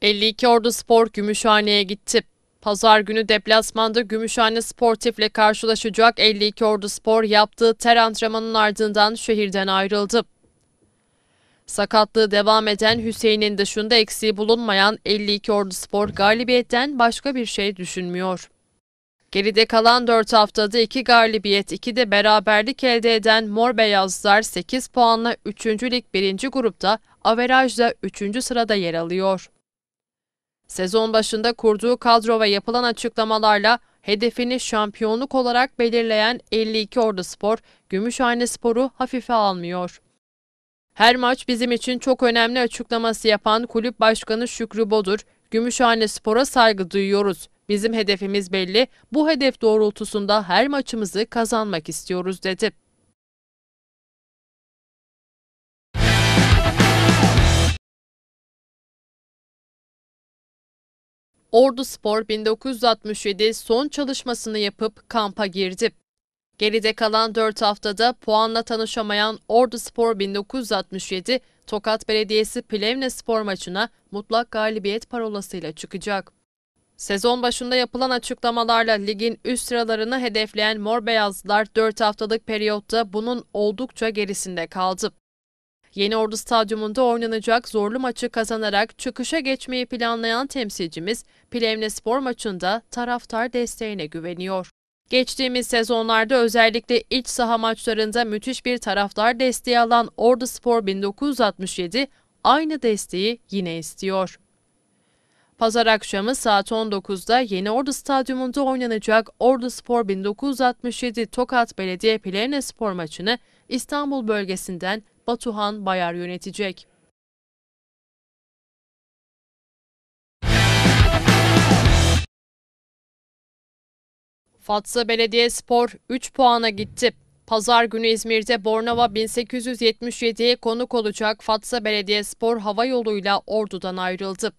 52 Ordu Spor Gümüşhane'ye gitti. Pazar günü deplasmanda Gümüşhane Sportif'le karşılaşacak 52 Ordu Spor yaptığı ter antrenmanının ardından şehirden ayrıldı. Sakatlığı devam eden Hüseyin'in dışında eksiği bulunmayan 52 Ordu Spor galibiyetten başka bir şey düşünmüyor. Geride kalan 4 haftada 2 galibiyet, 2 de beraberlik elde eden Mor Beyazlar 8 puanla 3. Lig 1. grupta averajla 3. sırada yer alıyor. Sezon başında kurduğu kadro ve yapılan açıklamalarla hedefini şampiyonluk olarak belirleyen 52 Ordu Spor, Gümüşhane Spor'u hafife almıyor. Her maç bizim için çok önemli açıklaması yapan kulüp başkanı Şükrü Bodur, Gümüşhane Spor'a saygı duyuyoruz. Bizim hedefimiz belli, bu hedef doğrultusunda her maçımızı kazanmak istiyoruz dedi. Ordu Spor 1967 son çalışmasını yapıp kampa girdi. Geride kalan 4 haftada puanla tanışamayan Ordu Spor 1967, Tokat Belediyesi Plevne Spor maçına mutlak galibiyet parolasıyla çıkacak. Sezon başında yapılan açıklamalarla ligin üst sıralarını hedefleyen Mor Beyazlılar 4 haftalık periyotta bunun oldukça gerisinde kaldı. Yeni Ordu Stadyumunda oynanacak zorlu maçı kazanarak çıkışa geçmeyi planlayan temsilcimiz Plevne Spor maçında taraftar desteğine güveniyor. Geçtiğimiz sezonlarda özellikle iç saha maçlarında müthiş bir taraftar desteği alan Ordu Spor 1967 aynı desteği yine istiyor. Pazar akşamı saat 19'da Yeni Ordu Stadyumunda oynanacak Ordu Spor 1967 Tokat Belediye Plevne Spor maçını İstanbul bölgesinden Batuhan Bayar yönetecek. Fatsa Belediye Spor 3 puana gitti. Pazar günü İzmir'de Bornova 1877'ye konuk olacak Fatsa Belediye Spor hava yoluyla ordudan ayrıldı.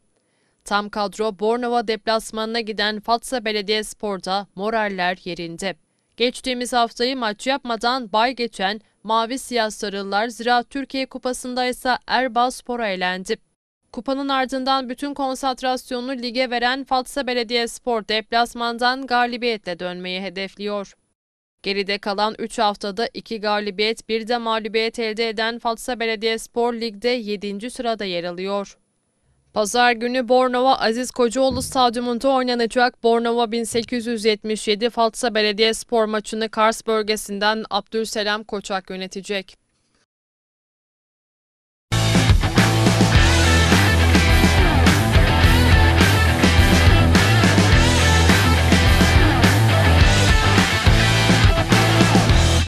Tam kadro Bornova deplasmanına giden Fatsa Belediye Spor'da moraller yerinde. Geçtiğimiz haftayı maç yapmadan bay geçen Mavi Siyah Sarılar Zira Türkiye Kupası'nda ise Erbaa Spor'a elendi. Kupanın ardından bütün konsantrasyonunu lige veren Fatsa Belediyespor deplasmandan galibiyetle dönmeyi hedefliyor. Geride kalan 3 haftada 2 galibiyet 1 de mağlubiyet elde eden Fatsa Belediyespor ligde 7. sırada yer alıyor. Pazar günü Bornova Aziz Kocaoğlu Stadyumunda oynanacak Bornova 1877 Fatsa Belediye Spor maçını Kars bölgesinden Abdülselam Koçak yönetecek.